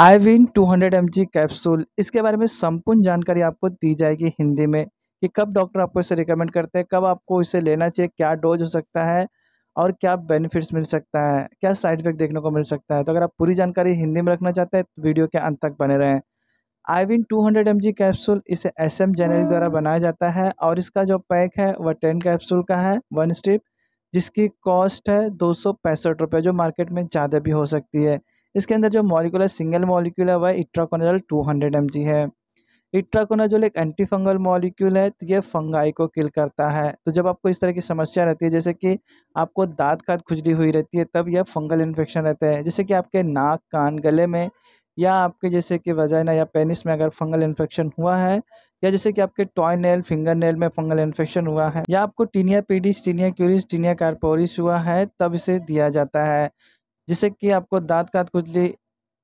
आईविन 200 G capsule इसके बारे में संपूर्ण जानकारी आपको दी जाएगी हिंदी में कि कब डॉक्टर आपको इसे रिकमेंड करते हैं कब आपको इसे लेना चाहिए क्या डोज हो सकता है और क्या बेनिफिट्स मिल सकता है क्या साइड इफेक्ट देखने को मिल सकता है तो अगर आप पूरी जानकारी हिंदी में रखना चाहते हैं तो वीडियो के अंत तक बने रहें आईविन 200 जी कैप्सूल इसे एस एम जेनरिक द्वारा बनाया जाता है और इसका जो पैक है वह टेन कैप्सूल का है वन स्ट्रिप जिसकी कॉस्ट है दो सौ जो मार्केट में ज़्यादा भी हो सकती है इसके अंदर जो मॉलिकुल है सिंगल मॉलिक्यूल है वह itraconazole two hundred M G है इट्राकोनाजोल एक एंटी फंगल मॉलिक्यूल है तो ये फंगाई को किल करता है तो जब आपको इस तरह की समस्या रहती है जैसे कि आपको दांत खाद खुजली हुई रहती है तब यह फंगल इन्फेक्शन रहता है जैसे कि आपके नाक कान गले में या आपके जैसे कि वजाइना या पेनिस में अगर फंगल इन्फेक्शन हुआ है या जैसे कि आपके टॉय नेल फिंगर नेल में फंगल इन्फेक्शन हुआ है या आपको tinea pedis tinea cruris tinea corporis हुआ है तब इसे दिया जाता है जिससे कि आपको दांत का खुजली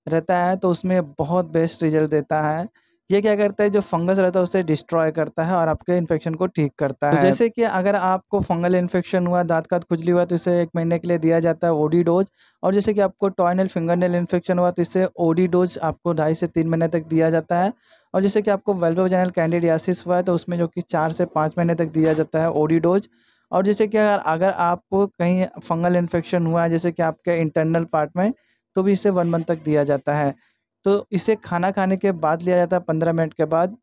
रहता है तो उसमें बहुत बेस्ट रिजल्ट देता है ये क्या करता है जो फंगस रहता है उसे डिस्ट्रॉय करता है और आपके इन्फेक्शन को ठीक करता तो है तो जैसे कि अगर आपको फंगल इन्फेक्शन हुआ दांत का खुजली हुआ तो इसे एक महीने के लिए दिया जाता है ओडी डोज और जैसे कि आपको टॉयनल फिंगरनेल इन्फेक्शन हुआ तो इसे ओडी डोज आपको ढाई से तीन महीने तक दिया जाता है और जैसे कि आपको वेल्वोजेनल कैंडिडियासिस हुआ है तो उसमें जो कि चार से पाँच महीने तक दिया जाता है ओडी डोज और जैसे कि अगर अगर आपको कहीं फंगल इन्फेक्शन हुआ है जैसे कि आपके इंटरनल पार्ट में तो भी इसे वन मंथ तक दिया जाता है तो इसे खाना खाने के बाद लिया जाता है पंद्रह मिनट के बाद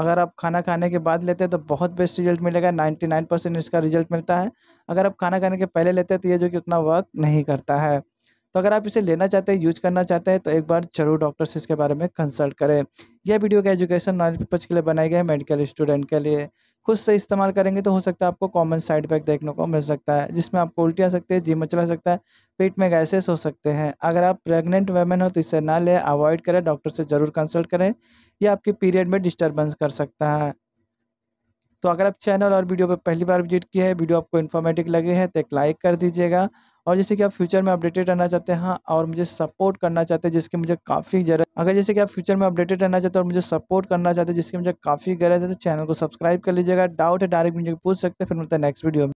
अगर आप खाना खाने के बाद लेते हैं तो बहुत बेस्ट रिजल्ट मिलेगा नाइन्टी नाइन परसेंट इसका रिजल्ट मिलता है अगर आप खाना खाने के पहले लेते हैं तो ये जो कि उतना वर्क नहीं करता है तो अगर आप इसे लेना चाहते हैं यूज करना चाहते हैं तो एक बार जरूर डॉक्टर से इसके बारे में कंसल्ट करें यह वीडियो का एजुकेशन नॉलेज पर्पज़ के लिए बनाए गए मेडिकल स्टूडेंट के लिए खुद से इस्तेमाल करेंगे तो हो सकता है आपको कॉमन साइड इफेक्ट देखने को मिल सकता है जिसमें आपको उल्टी आ सकती है जी मचला सकता है पेट में गैसेस हो सकते हैं अगर आप प्रेग्नेंट वेमेन हो तो इसे ना लें अवॉइड करें डॉक्टर से ज़रूर कंसल्ट करें यह आपके पीरियड में डिस्टर्बेंस कर सकता है तो अगर आप चैनल और वीडियो पर पहली बार विजिट किया है वीडियो आपको इन्फॉर्मेटिव लगे हैं तो एक लाइक कर दीजिएगा और जैसे कि आप फ्यूचर में हाँ, अपडेटेड रहना चाहते हैं और मुझे सपोर्ट करना चाहते हैं जिसकी मुझे काफ़ी जरूरत अगर जैसे कि आप फ्यूचर में अपडेटेड रहना चाहते हैं और मुझे सपोर्ट करना चाहते हैं जिसकी मुझे काफ़ी गरज है तो चैनल को सब्सक्राइब कर लीजिएगा डाउट है डायरेक्ट मुझे पूछ सकते हैं फिर मिलता है नेक्स्ट वीडियो में